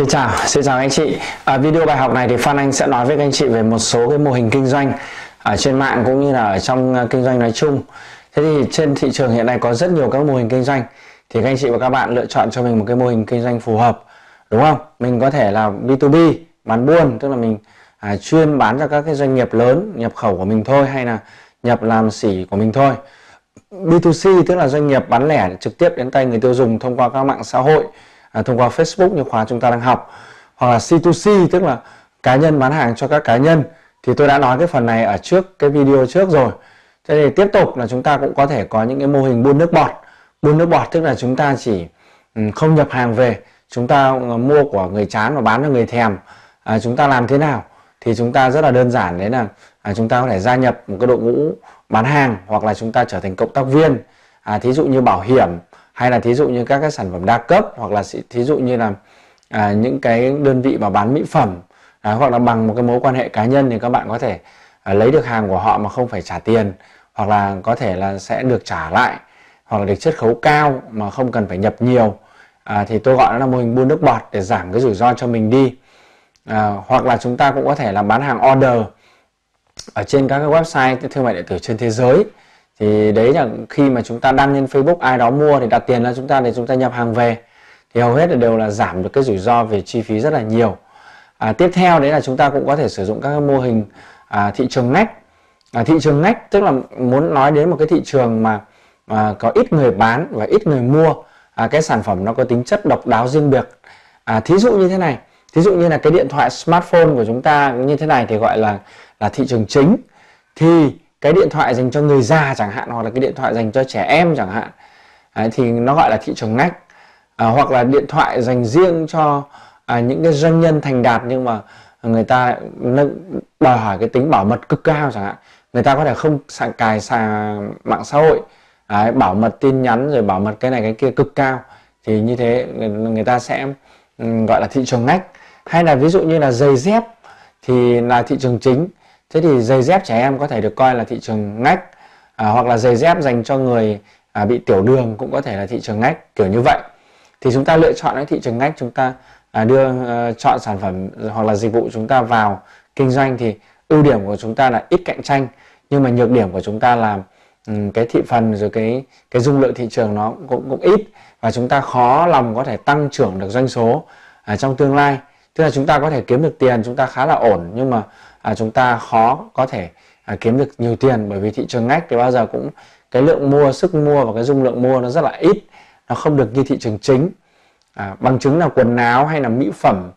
Xin chào, xin chào anh chị. À, video bài học này thì Phan Anh sẽ nói với anh chị về một số cái mô hình kinh doanh ở trên mạng cũng như là ở trong à, kinh doanh nói chung. Thế thì trên thị trường hiện nay có rất nhiều các mô hình kinh doanh thì các anh chị và các bạn lựa chọn cho mình một cái mô hình kinh doanh phù hợp đúng không? Mình có thể là B2B, bán buôn tức là mình à, chuyên bán cho các cái doanh nghiệp lớn nhập khẩu của mình thôi hay là nhập làm sỉ của mình thôi. B2C tức là doanh nghiệp bán lẻ trực tiếp đến tay người tiêu dùng thông qua các mạng xã hội à, thông qua Facebook như khóa chúng ta đang học hoặc là C2C tức là cá nhân bán hàng cho các cá nhân thì tôi đã nói cái phần này ở trước cái video trước rồi thế thì tiếp tục là chúng ta cũng có thể có những cái mô hình buôn nước bọt buôn nước bọt tức là chúng ta chỉ ừ, không nhập hàng về chúng ta ừ, mua của người chán và bán cho người thèm à, chúng ta làm thế nào thì chúng ta rất là đơn giản đấy là à, chúng ta có thể gia nhập một cái đội ngũ bán hàng hoặc là chúng ta trở thành cộng tác viên à, thí dụ như bảo hiểm hay là thí dụ như các cái sản phẩm đa cấp hoặc là thí dụ như là à, những cái đơn vị mà bán mỹ phẩm à, hoặc là bằng một cái mối quan hệ cá nhân thì các bạn có thể à, lấy được hàng của họ mà không phải trả tiền hoặc là có thể là sẽ được trả lại hoặc là được chiết khấu cao mà không cần phải nhập nhiều à, thì tôi gọi nó là mô hình buôn nước bọt để giảm cái rủi ro cho mình đi à, hoặc là chúng ta cũng có thể là bán hàng order ở trên các cái website thương mại điện tử trên thế giới thì đấy là khi mà chúng ta đăng lên Facebook ai đó mua thì đặt tiền ra chúng ta để chúng ta nhập hàng về thì hầu hết là đều là giảm được cái rủi ro về chi phí rất là nhiều à, tiếp theo đấy là chúng ta cũng có thể sử dụng các mô hình à, thị trường ngách à, thị trường ngách tức là muốn nói đến một cái thị trường mà à, có ít người bán và ít người mua à, cái sản phẩm nó có tính chất độc đáo riêng biệt à, thí dụ như thế này thí dụ như là cái điện thoại smartphone của chúng ta như thế này thì gọi là là thị trường chính thì cái điện thoại dành cho người già chẳng hạn hoặc là cái điện thoại dành cho trẻ em chẳng hạn đấy, thì nó gọi là thị trường ngách à, hoặc là điện thoại dành riêng cho à, những cái doanh nhân thành đạt nhưng mà người ta nâng đòi hỏi cái tính bảo mật cực cao chẳng hạn người ta có thể không sạc cài sạc mạng xã hội đấy, bảo mật tin nhắn rồi bảo mật cái này cái kia cực cao thì như thế người ta sẽ ừ, gọi là thị trường ngách hay là ví dụ như là giày dép thì là thị trường chính thế thì giày dép trẻ em có thể được coi là thị trường ngách à, hoặc là giày dép dành cho người à, bị tiểu đường cũng có thể là thị trường ngách kiểu như vậy thì chúng ta lựa chọn cái thị trường ngách chúng ta à, đưa à, chọn sản phẩm hoặc là dịch vụ chúng ta vào kinh doanh thì ưu điểm của chúng ta là ít cạnh tranh nhưng mà nhược điểm của chúng ta là um, cái thị phần rồi cái cái dung lượng thị trường nó cũng cũng ít và chúng ta khó lòng có thể tăng trưởng được doanh số à, trong tương lai tức là chúng ta có thể kiếm được tiền chúng ta khá là ổn nhưng mà à, chúng ta khó có thể à, kiếm được nhiều tiền bởi vì thị trường ngách thì bao giờ cũng cái lượng mua sức mua và cái dung lượng mua nó rất là ít nó không được như thị trường chính à, bằng chứng là quần áo hay là mỹ phẩm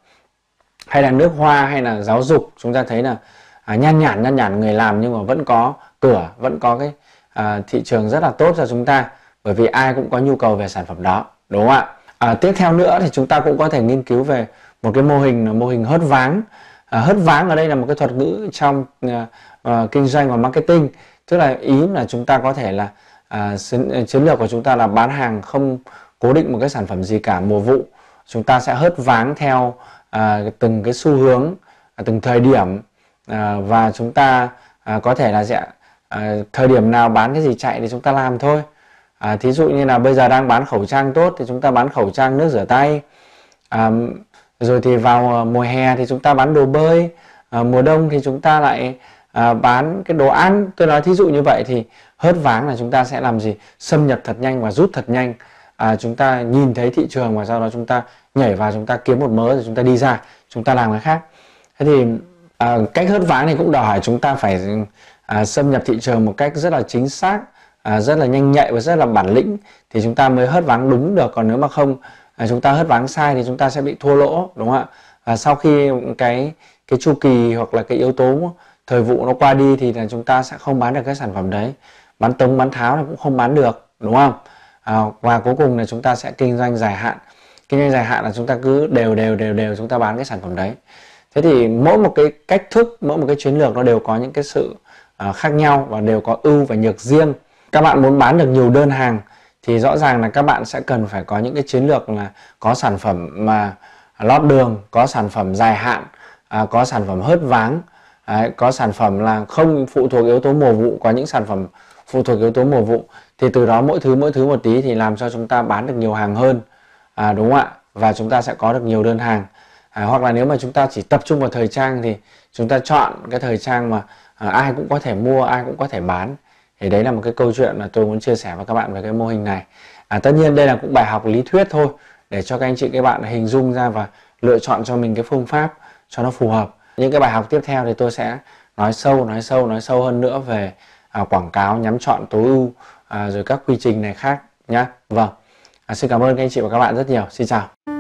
hay là nước hoa hay là giáo dục chúng ta thấy là à, nhan nhản nhan nhản người làm nhưng mà vẫn có cửa vẫn có cái à, thị trường rất là tốt cho chúng ta bởi vì ai cũng có nhu cầu về sản phẩm đó đúng không ạ à, tiếp theo nữa thì chúng ta cũng có thể nghiên cứu về một cái mô hình là mô hình hớt váng à, hớt váng ở đây là một cái thuật ngữ trong à, à, kinh doanh và marketing tức là ý là chúng ta có thể là à, chiến, à, chiến lược của chúng ta là bán hàng không cố định một cái sản phẩm gì cả mùa vụ chúng ta sẽ hớt váng theo à, từng cái xu hướng à, từng thời điểm à, và chúng ta à, có thể là sẽ à, thời điểm nào bán cái gì chạy thì chúng ta làm thôi à, thí dụ như là bây giờ đang bán khẩu trang tốt thì chúng ta bán khẩu trang nước rửa tay à, rồi thì vào mùa hè thì chúng ta bán đồ bơi mùa đông thì chúng ta lại bán cái đồ ăn tôi nói thí dụ như vậy thì hớt váng là chúng ta sẽ làm gì xâm nhập thật nhanh và rút thật nhanh à, chúng ta nhìn thấy thị trường và sau đó chúng ta nhảy vào chúng ta kiếm một mớ rồi chúng ta đi ra chúng ta làm cái khác thế thì à, cách hớt váng này cũng đòi hỏi chúng ta phải à, xâm nhập thị trường một cách rất là chính xác à, rất là nhanh nhạy và rất là bản lĩnh thì chúng ta mới hớt váng đúng được còn nếu mà không À, chúng ta hất ván sai thì chúng ta sẽ bị thua lỗ đúng không ạ và sau khi cái cái chu kỳ hoặc là cái yếu tố thời vụ nó qua đi thì là chúng ta sẽ không bán được các sản phẩm đấy bán tống bán tháo là cũng không bán được đúng không à, và cuối cùng là chúng ta sẽ kinh doanh dài hạn kinh doanh dài hạn là chúng ta cứ đều đều đều đều chúng ta bán cái sản phẩm đấy thế thì mỗi một cái cách thức mỗi một cái chiến lược nó đều có những cái sự uh, khác nhau và đều có ưu và nhược riêng các bạn muốn bán được nhiều đơn hàng thì rõ ràng là các bạn sẽ cần phải có những cái chiến lược là có sản phẩm mà lót đường có sản phẩm dài hạn à, có sản phẩm hớt váng Đấy, có sản phẩm là không phụ thuộc yếu tố mùa vụ có những sản phẩm phụ thuộc yếu tố mùa vụ thì từ đó mỗi thứ mỗi thứ một tí thì làm cho chúng ta bán được nhiều hàng hơn à, đúng không ạ và chúng ta sẽ có được nhiều đơn hàng à, hoặc là nếu mà chúng ta chỉ tập trung vào thời trang thì chúng ta chọn cái thời trang mà à, ai cũng có thể mua ai cũng có thể bán thì đấy là một cái câu chuyện mà tôi muốn chia sẻ với các bạn về cái mô hình này à, tất nhiên đây là cũng bài học lý thuyết thôi để cho các anh chị các bạn hình dung ra và lựa chọn cho mình cái phương pháp cho nó phù hợp những cái bài học tiếp theo thì tôi sẽ nói sâu nói sâu nói sâu hơn nữa về à, quảng cáo nhắm chọn tối ưu à, rồi các quy trình này khác nhá vâng à, xin cảm ơn các anh chị và các bạn rất nhiều xin chào